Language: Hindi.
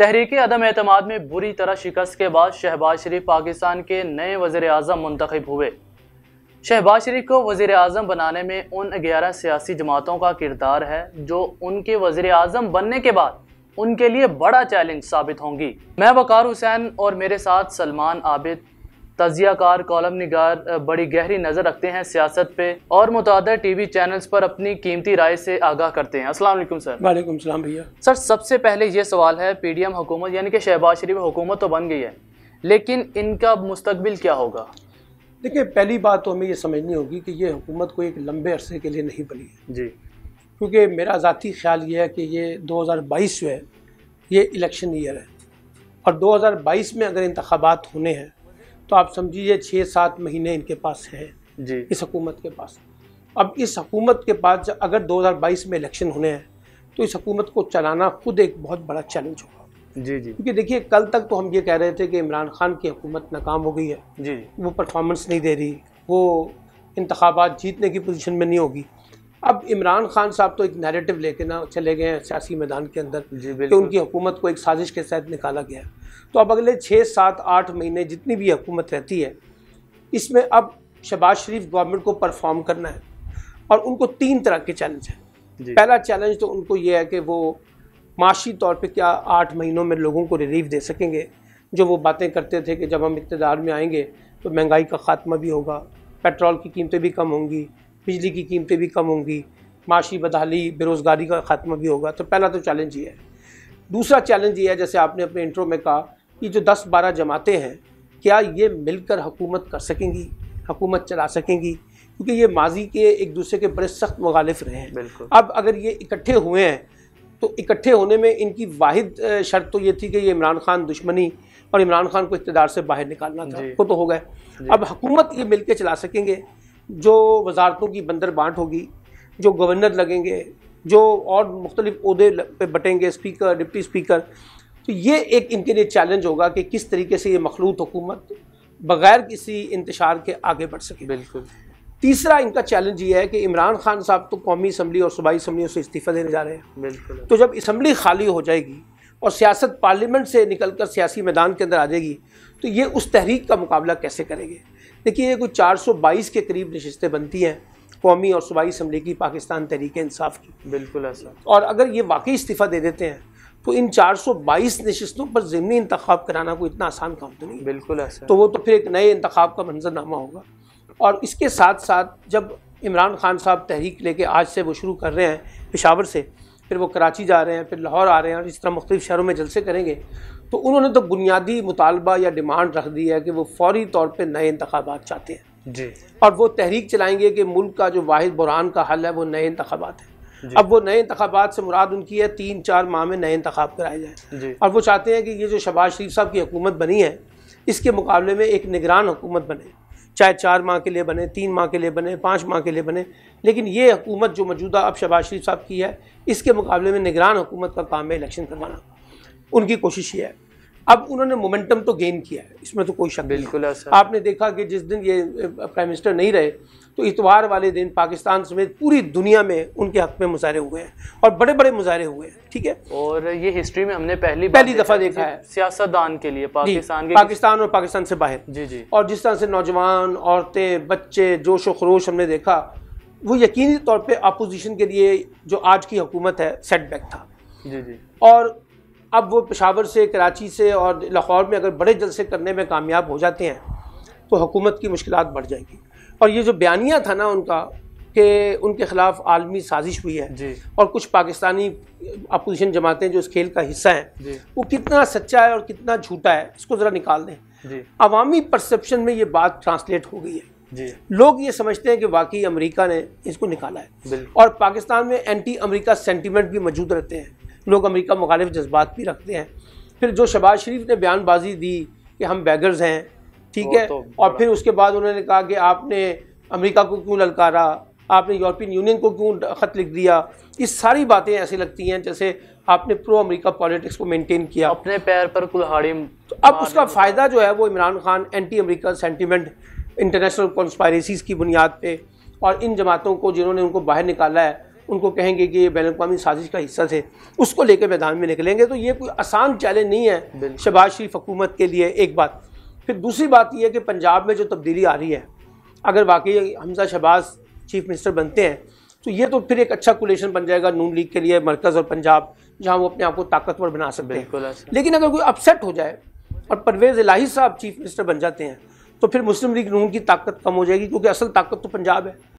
तहरीक अदम अहतम में बुरी तरह शिकस्त के बाद शहबाज शरीफ पाकिस्तान के नए वजे अजम मंतखब हुए शहबाज शरीफ को वजे अजम बनाने में उन ग्यारह सियासी जमातों का किरदार है जो उनके वज़र अजम बनने के बाद उनके लिए बड़ा चैलेंज साबित होंगी मैं वकार हुसैन और मेरे साथ सलमान आबिद तजिया कार कॉलम निगार बड़ी गहरी नज़र रखते हैं सियासत पे और मुतद टी वी चैनल्स पर अपनी कीमती राय से आगाह करते हैं असल सर वालेकुम सलाम भैया सर सबसे पहले ये सवाल है पी डी एम हुकूमत यानी कि शहबाज शरीफ हुकूमत तो बन गई है लेकिन इनका मुस्तबिल क्या होगा देखिए पहली बात तो हमें यह समझनी होगी कि ये हुकूमत कोई एक लंबे अरसे के लिए नहीं बनी है जी क्योंकि मेरा ज़ाती ख्याल ये है कि ये 2022 जो है ये इलेक्शन ईयर है और 2022 में अगर इंतबात होने हैं तो आप समझिए छः सात महीने इनके पास है जी इस हकूमत के पास अब इस हकूमत के पास अगर 2022 में इलेक्शन होने हैं तो इस हकूमत को चलाना खुद एक बहुत बड़ा चैलेंज होगा जी जी क्योंकि देखिए कल तक तो हम ये कह रहे थे कि इमरान खान की हकूमत नाकाम हो गई है जी वो परफॉर्मेंस नहीं दे रही वो इंतबात जीतने की पोजीशन में नहीं होगी अब इमरान खान साहब तो एक नैरेटिव लेके ना चले गए हैं सियासी मैदान के अंदर कि उनकी हुकूमत को एक साजिश के तहत निकाला गया है तो अब अगले छः सात आठ महीने जितनी भी हुकूमत रहती है इसमें अब शहबाज शरीफ गवर्नमेंट को परफॉर्म करना है और उनको तीन तरह के चैलेंज हैं पहला चैलेंज तो उनको ये है कि वो माशी तौर पे क्या आठ महीनों में लोगों को रिलीफ दे सकेंगे जो वो बातें करते थे कि जब हम इकतदार में आएंगे तो महंगाई का ख़ात्मा भी होगा पेट्रोल की कीमतें भी कम होंगी बिजली की कीमतें भी कम होंगी माशी बदहाली बेरोज़गारी का ख़ात्मा भी होगा तो पहला तो चैलेंज ये है दूसरा चैलेंज ये है जैसे आपने अपने इंट्रो में कहा ये जो दस बारह जमातें हैं क्या ये मिलकर हुकूमत कर सकेंगी हुकूमत चला सकेंगी क्योंकि ये माजी के एक दूसरे के बड़े सख्त मुखालिफ रहे हैं अब अगर ये इकट्ठे हुए हैं तो इकट्ठे होने में इनकी वाद शर्त तो ये थी कि ये इमरान खान दुश्मनी और इमरान खान को इकतदार से बाहर निकालना था वो तो हो गए अब हुकूमत ये मिल चला सकेंगे जो वजारतों की बंदर बांट होगी जो गवर्नर लगेंगे जो और मुख्तलिफ़े पर बटेंगे स्पीकर डिप्टी स्पीकर तो ये एक इनके लिए चैलेंज होगा कि किस तरीके से ये मखलूत हुकूमत बग़ैर किसी इंतशार के आगे बढ़ सके बिल्कुल तीसरा इनका चैलेंज ये है कि इमरान खान साहब तो कौमी इसम्बली और सूबाई इसम्बलियों से इस्तीफ़ा देने जा रहे हैं बिल्कुल तो जब इसम्बली खाली हो जाएगी और सियासत पार्लियामेंट से निकल कर सियासी मैदान के अंदर आ जाएगी तो ये उस तहरीक का मुकाबला कैसे करेंगे देखिए ये कुछ चार सौ बाईस के करीब नशस्तें बनती हैं कौमी और सूबाई इसम्बली की पाकिस्तान तहरीक इंसाफ की बिल्कुल ऐसा और अगर ये वाकई इस्तीफ़ा दे देते हैं तो इन 422 नशस्तों पर ज़मनी इंतखब कराना कोई इतना आसान काम तो नहीं बिल्कुल ऐसा तो वो तो फिर एक नए इंतखब का मंजरनामा होगा और इसके साथ साथ जब इमरान खान साहब तहरीक लेके आज से वो शुरू कर रहे हैं पेशावर से फिर वो कराची जा रहे हैं फिर लाहौर आ रहे हैं और इस तरह मुख्तु शहरों में जलसे करेंगे तो उन्होंने तो बुनियादी मुतालबा या डिमांड रख दी है कि वो फौरी तौर पर नए इंतबात चाहते हैं जी और वो तहरीक चलाएंगे कि मुल्क का जो वाद बुरान का हल है वो नए इंतबात हैं अब वो नए इंतबात से मुराद उनकी है तीन चार माह में नए इंतब कराए जाए और वो चाहते हैं कि ये जो शबाज शरीफ साहब की हुकूमत बनी है इसके मुकाबले में एक निगरान हुकूमत बने चाहे चार माह के लिए बने तीन माह के लिए बने पाँच माह के लिए बने लेकिन ये हुकूमत जो मौजूदा अब शबाज शरीफ साहब की है इसके मुकाबले में निगरान हुकूमत का काम है इलेक्शन करवाना उनकी कोशिश ये है अब उन्होंने मोमेंटम तो गेन किया है इसमें तो कोई शक बिल्कुल आपने देखा कि जिस दिन ये प्राइम मिनिस्टर नहीं रहे तो इतवार वाले दिन पाकिस्तान समेत पूरी दुनिया में उनके हक में मुजाहरे हुए हैं और बड़े बड़े मुजाहरे हुए हैं ठीक है और ये हिस्ट्री में हमने पहली पहली दफ़ा देखा है सियासतदान के लिए पाकिस्तान के पाकिस्तान और पाकिस्तान से बाहर जी जी और जिस तरह से नौजवान औरतें बच्चे जोश व खरोश हमने देखा वो यकीनी तौर पर अपोजिशन के लिए जो आज की हुकूमत है सेटबैक था जी जी और अब वो पेशावर से कराची से और लाहौर में अगर बड़े जलसे करने में कामयाब हो जाते हैं तो हुकूमत की मुश्किल बढ़ जाएगी और ये जो बयानिया था ना उनका कि उनके खिलाफ आलमी साजिश हुई है और कुछ पाकिस्तानी अपोजिशन जमातें जो इस खेल का हिस्सा हैं वो कितना सच्चा है और कितना झूठा है इसको ज़रा निकाल दें अवामी परसेप्शन में ये बात ट्रांसलेट हो गई है लोग ये समझते हैं कि वाकई अमेरिका ने इसको निकाला है और पाकिस्तान में एंटी अमेरिका सेंटीमेंट भी मौजूद रहते हैं लोग अमेरिका मुखालिफ जज्बात भी रखते हैं फिर जो शबाज शरीफ ने बयानबाजी दी कि हम बैगर्स हैं ठीक है तो और फिर उसके बाद उन्होंने कहा कि आपने अमेरिका को क्यों ललकारा आपने यूरोपियन यूनियन को क्यों ख़त लिख दिया ये सारी बातें ऐसी लगती हैं जैसे आपने प्रो अमेरिका पॉलिटिक्स को मेंटेन किया अपने पैर पर कुल्हाड़ी तो अब उसका फ़ायदा जो है वो Imran Khan anti American sentiment international conspiracies की बुनियाद पर और इन जमातों को जिन्होंने उनको बाहर निकाला है उनको कहेंगे कि ये बैन अवी साजिश का हिस्सा थे उसको लेकर मैदान में निकलेंगे तो ये कोई आसान चैलेंज नहीं है शहबाज शरीफ हुकूमत के लिए एक बात फिर दूसरी बात यह है कि पंजाब में जो तब्दीली आ रही है अगर वाकई हमजा शहबाज चीफ मिनिस्टर बनते हैं तो ये तो फिर एक अच्छा कोलेशन बन जाएगा नून लीग के लिए मरकज़ और पंजाब जहाँ वो अपने आप को ताकतवर बना सकते हैं लेकिन अगर कोई अपसेट हो जाए और परवेज़ इलाही साहब चीफ मिनिस्टर बन जाते हैं तो फिर मुस्लिम लीग नून की ताकत कम हो जाएगी क्योंकि असल ताकत तो पंजाब है